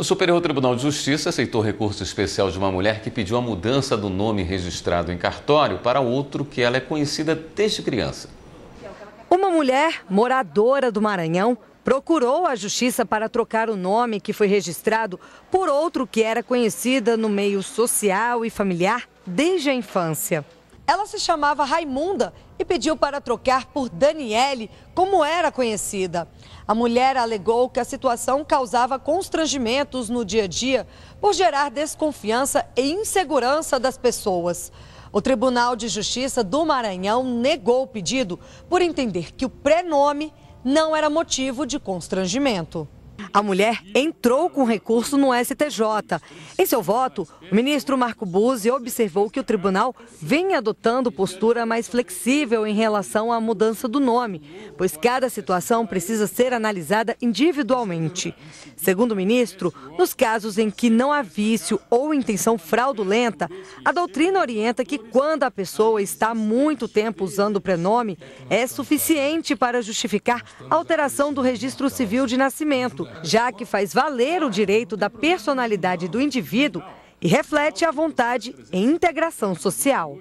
O Superior Tribunal de Justiça aceitou recurso especial de uma mulher que pediu a mudança do nome registrado em cartório para outro que ela é conhecida desde criança. Uma mulher moradora do Maranhão procurou a justiça para trocar o nome que foi registrado por outro que era conhecida no meio social e familiar desde a infância. Ela se chamava Raimunda e pediu para trocar por Daniele, como era conhecida. A mulher alegou que a situação causava constrangimentos no dia a dia por gerar desconfiança e insegurança das pessoas. O Tribunal de Justiça do Maranhão negou o pedido por entender que o prenome não era motivo de constrangimento. A mulher entrou com recurso no STJ. Em seu voto, o ministro Marco Buzzi observou que o tribunal vem adotando postura mais flexível em relação à mudança do nome, pois cada situação precisa ser analisada individualmente. Segundo o ministro, nos casos em que não há vício ou intenção fraudulenta, a doutrina orienta que quando a pessoa está muito tempo usando o prenome, é suficiente para justificar a alteração do registro civil de nascimento já que faz valer o direito da personalidade do indivíduo e reflete a vontade em integração social.